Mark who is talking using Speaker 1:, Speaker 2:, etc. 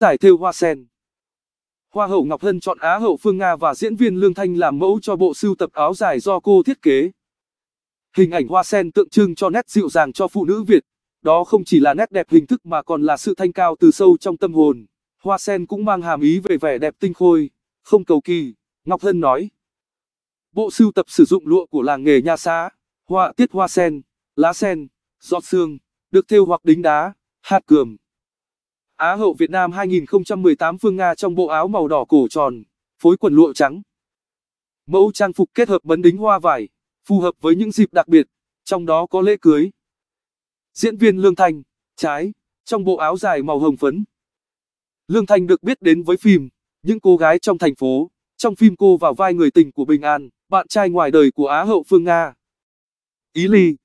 Speaker 1: Giải thêu hoa sen Hoa hậu Ngọc Hân chọn Á hậu Phương Nga và diễn viên Lương Thanh làm mẫu cho bộ sưu tập áo dài do cô thiết kế. Hình ảnh hoa sen tượng trưng cho nét dịu dàng cho phụ nữ Việt. Đó không chỉ là nét đẹp hình thức mà còn là sự thanh cao từ sâu trong tâm hồn. Hoa sen cũng mang hàm ý về vẻ đẹp tinh khôi, không cầu kỳ, Ngọc Hân nói. Bộ sưu tập sử dụng lụa của làng nghề nha xá, họa tiết hoa sen, lá sen, giọt sương, được thêu hoặc đính đá, hạt cườm. Á hậu Việt Nam 2018 Phương Nga trong bộ áo màu đỏ cổ tròn, phối quần lụa trắng. Mẫu trang phục kết hợp bấn đính hoa vải, phù hợp với những dịp đặc biệt, trong đó có lễ cưới. Diễn viên Lương Thanh, trái, trong bộ áo dài màu hồng phấn. Lương Thanh được biết đến với phim Những cô gái trong thành phố, trong phim cô vào vai người tình của Bình An, bạn trai ngoài đời của Á hậu Phương Nga.
Speaker 2: Ý Ly